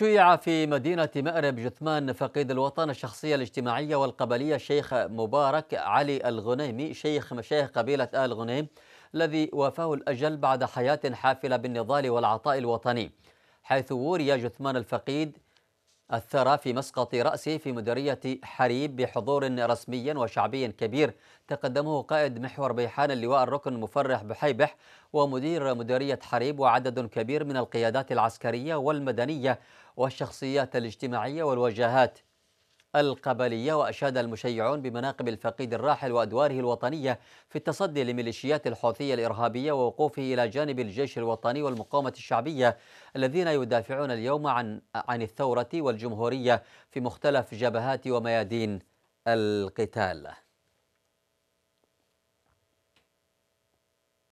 شيع في مدينة مأرب جثمان فقيد الوطن الشخصية الاجتماعية والقبلية الشيخ مبارك علي الغنيمي شيخ مشايخ قبيلة آل غنيم الذي وافاه الأجل بعد حياة حافلة بالنضال والعطاء الوطني حيث وري جثمان الفقيد الثرى في مسقط رأسه في مديرية حريب بحضور رسمي وشعبي كبير تقدمه قائد محور بيحان اللواء الركن مفرح بحيبح ومدير مديرية حريب وعدد كبير من القيادات العسكرية والمدنية والشخصيات الاجتماعية والوجهات القبلية وأشاد المشيعون بمناقب الفقيد الراحل وأدواره الوطنية في التصدي لميليشيات الحوثية الإرهابية ووقوفه إلى جانب الجيش الوطني والمقاومة الشعبية الذين يدافعون اليوم عن عن الثورة والجمهورية في مختلف جبهات وميادين القتال